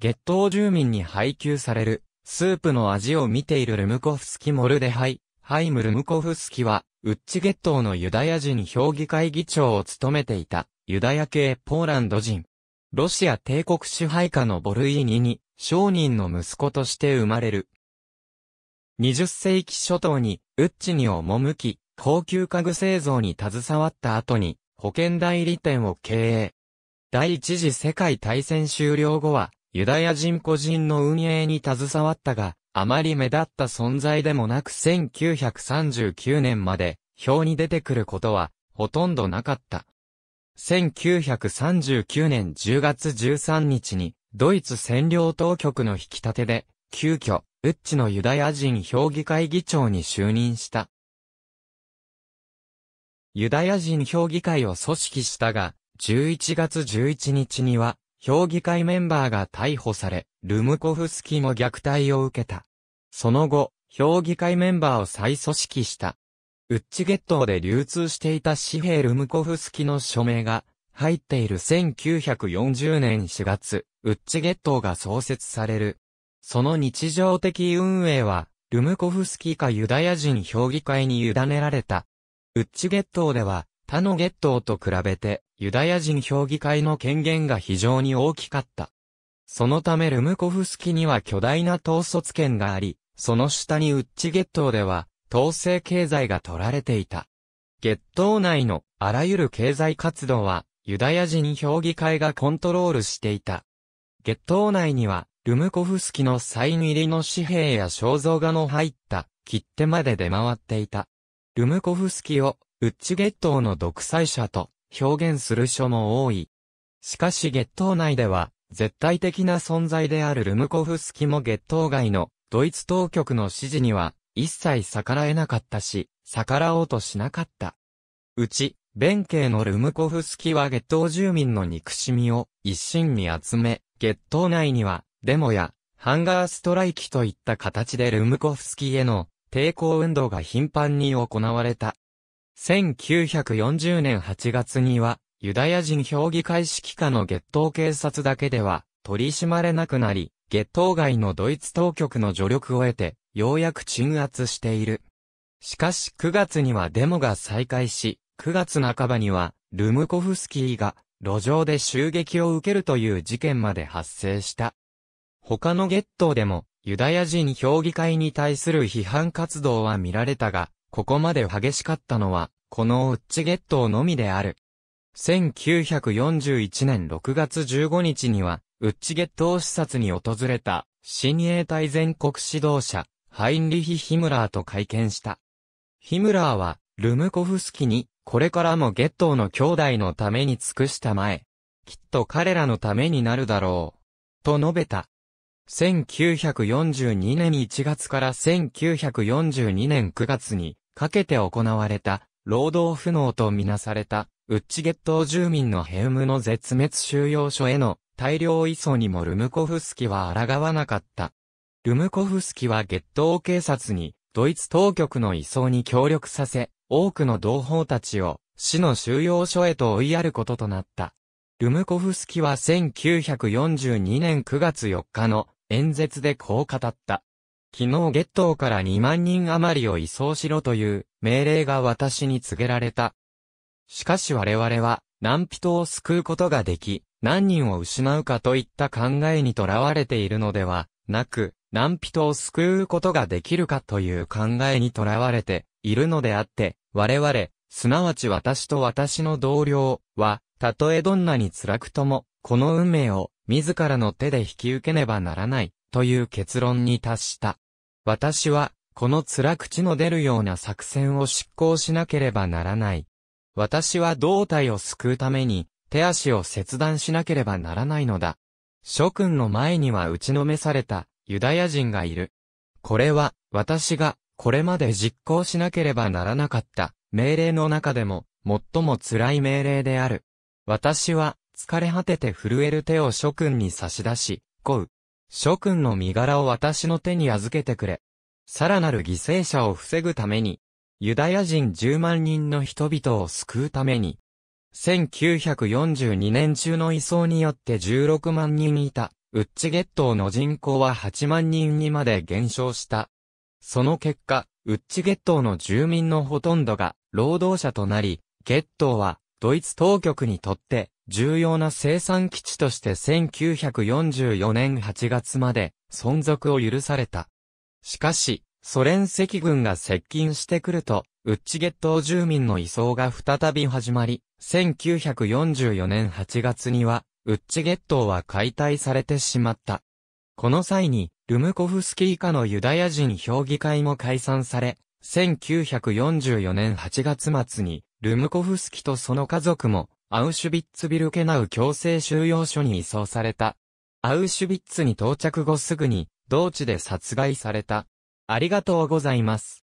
月頭住民に配給される、スープの味を見ているルムコフスキ・モルデハイ、ハイム・ルムコフスキは、ウッチ月頭のユダヤ人評議会議長を務めていた、ユダヤ系ポーランド人。ロシア帝国支配下のボルイーニに、商人の息子として生まれる。20世紀初頭に、ウッチに赴き、高級家具製造に携わった後に、保険代理店を経営。第一次世界大戦終了後は、ユダヤ人個人の運営に携わったが、あまり目立った存在でもなく1939年まで表に出てくることはほとんどなかった。1939年10月13日にドイツ占領当局の引き立てで急遽ウッチのユダヤ人評議会議長に就任した。ユダヤ人評議会を組織したが、11月11日には、評議会メンバーが逮捕され、ルムコフスキも虐待を受けた。その後、評議会メンバーを再組織した。ウッチゲットで流通していた紙幣ルムコフスキの署名が入っている1940年4月、ウッチゲットが創設される。その日常的運営は、ルムコフスキかユダヤ人評議会に委ねられた。ウッチゲットでは、他のゲットと比べて、ユダヤ人評議会の権限が非常に大きかった。そのためルムコフスキには巨大な統率権があり、その下にウッチゲットでは、統制経済が取られていた。ゲットー内のあらゆる経済活動は、ユダヤ人評議会がコントロールしていた。ゲットー内には、ルムコフスキのサイン入りの紙幣や肖像画の入った切手まで出回っていた。ルムコフスキをウッチゲットの独裁者と表現する書も多い。しかし月頭内では、絶対的な存在であるルムコフスキも月頭外のドイツ当局の指示には一切逆らえなかったし、逆らおうとしなかった。うち、弁慶のルムコフスキは月頭住民の憎しみを一身に集め、月頭内には、デモや、ハンガーストライキといった形でルムコフスキへの抵抗運動が頻繁に行われた。1940年8月には、ユダヤ人評議会指揮下の月頭警察だけでは取り締まれなくなり、月頭外のドイツ当局の助力を得て、ようやく鎮圧している。しかし9月にはデモが再開し、9月半ばには、ルムコフスキーが路上で襲撃を受けるという事件まで発生した。他のゲットでも、ユダヤ人評議会に対する批判活動は見られたが、ここまで激しかったのは、このウッチゲットのみである。1941年6月15日には、ウッチゲットを視察に訪れた、新英隊全国指導者、ハインリヒ・ヒムラーと会見した。ヒムラーは、ルムコフスキに、これからもゲットーの兄弟のために尽くしたまえ。きっと彼らのためになるだろう。と述べた。1942年1月から1942年9月にかけて行われた、労働不能とみなされた、ウッチゲット住民のヘウムの絶滅収容所への大量移送にもルムコフスキは抗わなかった。ルムコフスキはゲットー警察に、ドイツ当局の移送に協力させ、多くの同胞たちを、市の収容所へと追いやることとなった。ルムコフスキは1942年9月4日の演説でこう語った。昨日月頭から2万人余りを移送しろという命令が私に告げられた。しかし我々は何人を救うことができ、何人を失うかといった考えにとらわれているのではなく、何人を救うことができるかという考えにとらわれているのであって、我々、すなわち私と私の同僚は、たとえどんなに辛くとも、この運命を自らの手で引き受けねばならない、という結論に達した。私は、この辛口の出るような作戦を執行しなければならない。私は胴体を救うために、手足を切断しなければならないのだ。諸君の前には打ちのめされた、ユダヤ人がいる。これは、私が、これまで実行しなければならなかった、命令の中でも、最も辛い命令である。私は、疲れ果てて震える手を諸君に差し出し、こう。諸君の身柄を私の手に預けてくれ。さらなる犠牲者を防ぐために、ユダヤ人10万人の人々を救うために、1942年中の移送によって16万人いた、ウッチゲットの人口は8万人にまで減少した。その結果、ウッチゲットの住民のほとんどが労働者となり、ゲットはドイツ当局にとって重要な生産基地として1944年8月まで存続を許された。しかし、ソ連赤軍が接近してくると、ウッチゲット住民の移送が再び始まり、1944年8月には、ウッチゲットは解体されてしまった。この際に、ルムコフスキー下のユダヤ人評議会も解散され、1944年8月末に、ルムコフスキとその家族もアウシュビッツビルケナウ強制収容所に移送された。アウシュビッツに到着後すぐに、同地で殺害された。ありがとうございます。